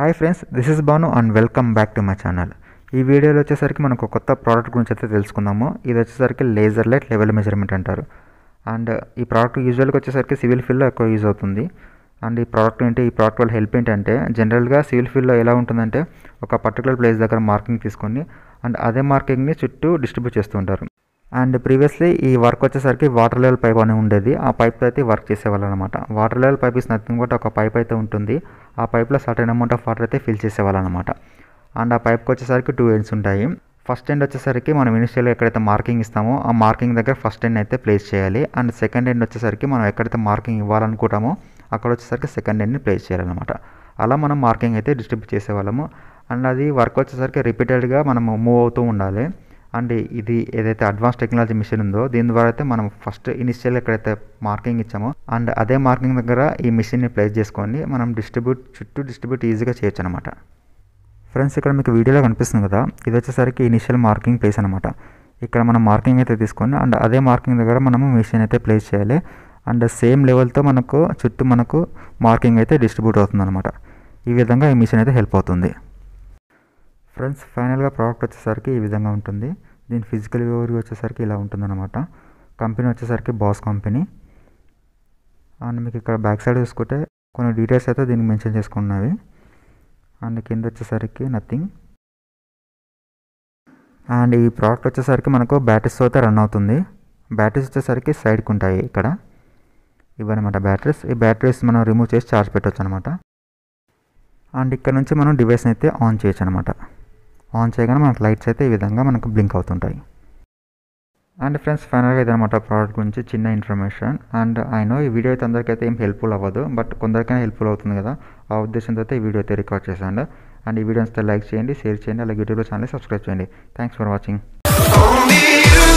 hi friends this is Banu and welcome back to my channel ఈ వీడియోలో వచ్చేసరికి మనకు కొత్త ప్రోడక్ట్ గురించి అయితే తెలుసుకుందాము ఇది వచ్చేసరికి లేజర్ లైట్ లెవెల్ మెజర్మెంట్ అంటారు అండ్ ఈ ప్రోడక్ట్ యూజువల్గా వచ్చేసరికి సివిల్ ఫీల్డ్లో ఎక్కువ యూజ్ అవుతుంది అండ్ ఈ ప్రోడక్ట్ ఏంటి ఈ ప్రోడక్ట్ వల్ల హెల్ప్ ఏంటంటే జనరల్గా సివిల్ ఫీల్డ్లో ఎలా ఉంటుందంటే ఒక పర్టికులర్ ప్లేస్ దగ్గర మార్కింగ్ తీసుకొని అండ్ అదే మార్కింగ్ని చుట్టూ డిస్ట్రిబ్యూట్ చేస్తూ ఉంటారు అండ్ ప్రీవియస్లీ ఈ వర్క్ వచ్చేసరికి వాటర్ లెవెల్ పైప్ అని ఉండేది ఆ పైప్తో అయితే వర్క్ చేసేవాళ్ళు అనమాట water level pipe is nothing but ఒక పైప్ అయితే ఉంటుంది ఆ పైప్లో సర్టెన్ అమౌంట్ ఆఫ్ వాటర్ అయితే ఫిల్ చేసేవాళ్ళు అనమాట అండ్ ఆ పైప్కి వచ్చేసరికి టూ ఎండ్స్ ఉంటాయి ఫస్ట్ ఎండ్ వచ్చేసరికి మనం ఇనిషియల్గా ఎక్కడైతే మార్కింగ్ ఇస్తామో ఆ మార్కింగ్ దగ్గర ఫస్ట్ ఎండ్ అయితే ప్లేస్ చేయాలి అండ్ సెకండ్ ఎండ్ వచ్చేసరికి మనం ఎక్కడైతే మార్కింగ్ ఇవ్వాలనుకుంటామో అక్కడ వచ్చేసరికి సెకండ్ ఎండ్ని ప్లేస్ చేయాలన్నమాట అలా మనం మార్కింగ్ అయితే డిస్ట్రిబ్యూట్ చేసేవాళ్ళము అండ్ అది వర్క్ వచ్చేసరికి రిపీటెడ్గా మనం మూవ్ అవుతూ ఉండాలి అండ్ ఇది ఏదైతే అడ్వాన్స్ టెక్నాలజీ మిషన్ ఉందో దీని ద్వారా అయితే మనం ఫస్ట్ ఇనిషియల్ ఎక్కడైతే మార్కింగ్ ఇచ్చామో అండ్ అదే మార్కింగ్ దగ్గర ఈ మిషన్ని ప్లేస్ చేసుకొని మనం డిస్ట్రిబ్యూట్ చుట్టూ డిస్ట్రిబ్యూట్ ఈజీగా చేయొచ్చు అనమాట ఫ్రెండ్స్ ఇక్కడ మీకు వీడియోలో కనిపిస్తుంది కదా ఇది వచ్చేసరికి ఇనిషియల్ మార్కింగ్ ప్లేస్ అనమాట ఇక్కడ మనం మార్కింగ్ అయితే తీసుకొని అండ్ అదే మార్కింగ్ దగ్గర మనము మిషన్ అయితే ప్లేస్ చేయాలి అండ్ సేమ్ లెవెల్తో మనకు చుట్టూ మనకు మార్కింగ్ అయితే డిస్ట్రిబ్యూట్ అవుతుంది అనమాట ఈ విధంగా ఈ మిషన్ అయితే హెల్ప్ అవుతుంది ఫ్రెండ్స్ ఫైనల్గా ప్రోడక్ట్ వచ్చేసరికి ఈ విధంగా ఉంటుంది దీని ఫిజికల్ వ్యూ వచ్చేసరికి ఇలా ఉంటుందన్నమాట కంపెనీ వచ్చేసరికి బాస్ కంపెనీ అండ్ మీకు ఇక్కడ బ్యాక్ సైడ్ చూసుకుంటే కొన్ని డీటెయిల్స్ అయితే దీనికి మెన్షన్ చేసుకున్నవి అండ్ కింద వచ్చేసరికి నథింగ్ అండ్ ఈ ప్రోడక్ట్ వచ్చేసరికి మనకు బ్యాటరీస్ అయితే రన్ అవుతుంది బ్యాటరీస్ వచ్చేసరికి సైడ్కి ఉంటాయి ఇక్కడ ఇవన్నమాట బ్యాటరీస్ ఈ బ్యాటరీస్ మనం రిమూవ్ చేసి ఛార్జ్ పెట్టవచ్చు అనమాట అండ్ ఇక్కడ నుంచి మనం డివైస్ని అయితే ఆన్ చేయొచ్చు అనమాట ఆన్ చేయగానే మనకు లైట్స్ అయితే ఈ విధంగా మనకు బ్లింక్ అవుతుంటాయి అండ్ ఫ్రెండ్స్ ఫైనల్గా ఇదనమాట ప్రోడక్ట్ గురించి చిన్న ఇన్ఫర్మేషన్ అండ్ ఆయన ఈ వీడియో అయితే అందరికైతే ఏం హెల్ప్ఫుల్ అవ్వదు బట్ కొందరికైనా హెల్ప్ఫుల్ అవుతుంది కదా ఆ ఉద్దేశంతో అయితే ఈ వీడియో అయితే రికార్డ్ చేశాను అండ్ ఈ అంతా లైక్ చేయండి షేర్ చేయండి అలాగే యూట్యూబ్లో ఛానల్ సబ్స్క్రైబ్ చేయండి థ్యాంక్స్ ఫర్ వాచింగ్